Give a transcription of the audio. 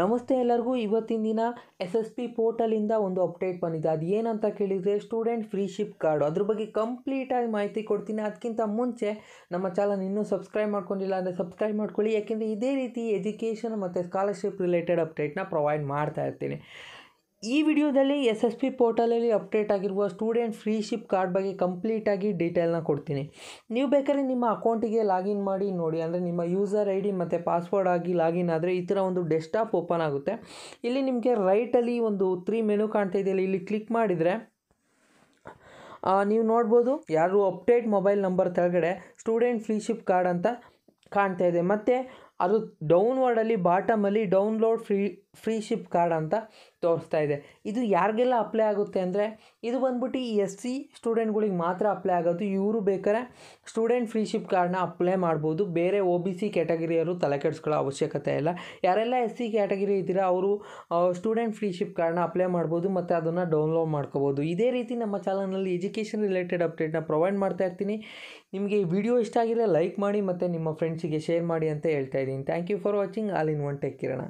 ನಮಸ್ತೆ ಎಲ್ಲರಿಗೂ ಇವತ್ತಿನ ದಿನ ಎಸ್ ಎಸ್ ಪಿ ಪೋರ್ಟಲಿಂದ ಒಂದು ಅಪ್ಡೇಟ್ ಬಂದಿದೆ ಅದು ಏನಂತ ಕೇಳಿದರೆ ಸ್ಟೂಡೆಂಟ್ ಫ್ರೀಶಿಪ್ ಕಾರ್ಡ್ ಅದ್ರ ಬಗ್ಗೆ ಕಂಪ್ಲೀಟಾಗಿ ಮಾಹಿತಿ ಕೊಡ್ತೀನಿ ಅದಕ್ಕಿಂತ ಮುಂಚೆ ನಮ್ಮ ಚಾನಲ್ ಇನ್ನೂ ಸಬ್ಸ್ಕ್ರೈಬ್ ಮಾಡ್ಕೊಂಡಿಲ್ಲ ಅಂದರೆ ಸಬ್ಸ್ಕ್ರೈಬ್ ಮಾಡ್ಕೊಳ್ಳಿ ಯಾಕೆಂದರೆ ಇದೇ ರೀತಿ ಎಜುಕೇಷನ್ ಮತ್ತು ಸ್ಕಾಲರ್ಶಿಪ್ ರಿಲೇಟೆಡ್ ಅಪ್ಡೇಟ್ನ ಪ್ರೊವೈಡ್ ಮಾಡ್ತಾ ಇರ್ತೀನಿ ಈ ವಿಡಿಯೋದಲ್ಲಿ ಎಸ್ ಎಸ್ ಪಿ ಪೋರ್ಟಲಲ್ಲಿ ಅಪ್ಡೇಟ್ ಆಗಿರುವ ಸ್ಟೂಡೆಂಟ್ ಫ್ರೀಶಿಪ್ ಕಾರ್ಡ್ ಬಗ್ಗೆ ಕಂಪ್ಲೀಟಾಗಿ ಡೀಟೇಲ್ನ ಕೊಡ್ತೀನಿ ನೀವು ಬೇಕಾದ್ರೆ ನಿಮ್ಮ ಅಕೌಂಟಿಗೆ ಲಾಗಿನ್ ಮಾಡಿ ನೋಡಿ ಅಂದರೆ ನಿಮ್ಮ ಯೂಸರ್ ಐ ಡಿ ಮತ್ತು ಪಾಸ್ವರ್ಡ್ ಆಗಿ ಲಾಗಿನ್ ಆದರೆ ಈ ಥರ ಒಂದು ಡೆಸ್ಕ್ಟಾಪ್ ಓಪನ್ ಆಗುತ್ತೆ ಇಲ್ಲಿ ನಿಮಗೆ ರೈಟಲ್ಲಿ ಒಂದು ತ್ರೀ ಮೆನು ಕಾಣ್ತಾ ಇದೆಯಲ್ಲ ಇಲ್ಲಿ ಕ್ಲಿಕ್ ಮಾಡಿದರೆ ನೀವು ನೋಡ್ಬೋದು ಯಾರು ಅಪ್ಡೇಟ್ ಮೊಬೈಲ್ ನಂಬರ್ ತೆಳಗಡೆ ಸ್ಟೂಡೆಂಟ್ ಫ್ರೀಶಿಪ್ ಕಾರ್ಡ್ ಅಂತ ಕಾಣ್ತಾ ಇದೆ ಮತ್ತು ಅದು ಡೌನ್ವರ್ಡಲ್ಲಿ ಬಾಟಮಲ್ಲಿ download free freeship card ಅಂತ ತೋರಿಸ್ತಾ ಇದೆ ಇದು ಯಾರಿಗೆಲ್ಲ ಅಪ್ಲೈ ಆಗುತ್ತೆ ಅಂದರೆ ಇದು ಬಂದ್ಬಿಟ್ಟು ಈ ಎಸ್ ಸಿ ಸ್ಟೂಡೆಂಟ್ಗಳಿಗೆ ಮಾತ್ರ ಅಪ್ಲೈ ಆಗೋದು ಇವರು ಬೇಕಾದ್ರೆ ಸ್ಟೂಡೆಂಟ್ ಫ್ರೀ ಶಿಪ್ ಕಾರ್ಡ್ನ ಅಪ್ಲೈ ಮಾಡ್ಬೋದು ಬೇರೆ ಒ ಬಿ ಸಿ ಕ್ಯಾಟಗರಿಯವರು ತಲೆ ಕೆಡಿಸ್ಕೊಳ್ಳೋ ಅವಶ್ಯಕತೆ ಇಲ್ಲ ಯಾರೆಲ್ಲ ಎಸ್ ಸಿ ಕ್ಯಾಟಗರಿ ಇದ್ದೀರಾ ಅವರು ಸ್ಟೂಡೆಂಟ್ ಫ್ರೀ ಶಿಪ್ ಕಾರ್ಡ್ನ ಅಪ್ಲೈ ಮಾಡ್ಬೋದು ಮತ್ತು ಅದನ್ನು ಡೌನ್ಲೋಡ್ ಮಾಡ್ಕೋಬೋದು ಇದೇ ರೀತಿ ನಮ್ಮ ಚಾನಲ್ನಲ್ಲಿ ಎಜುಕೇಷನ್ ರಿಲೇಟೆಡ್ ಅಪ್ಡೇಟ್ನ ಪ್ರೊವೈಡ್ ಮಾಡ್ತಾ ಇರ್ತೀನಿ ನಿಮಗೆ ಈ ವಿಡಿಯೋ ಇಷ್ಟ ಆಗಿದೆ ಲೈಕ್ ಮಾಡಿ ಮತ್ತು ನಿಮ್ಮ ಫ್ರೆಂಡ್ಸಿಗೆ ಶೇರ್ ಮಾಡಿ ಅಂತ ಹೇಳ್ತಾ ಇದ್ದೀನಿ thank you for watching all in one tech Kiran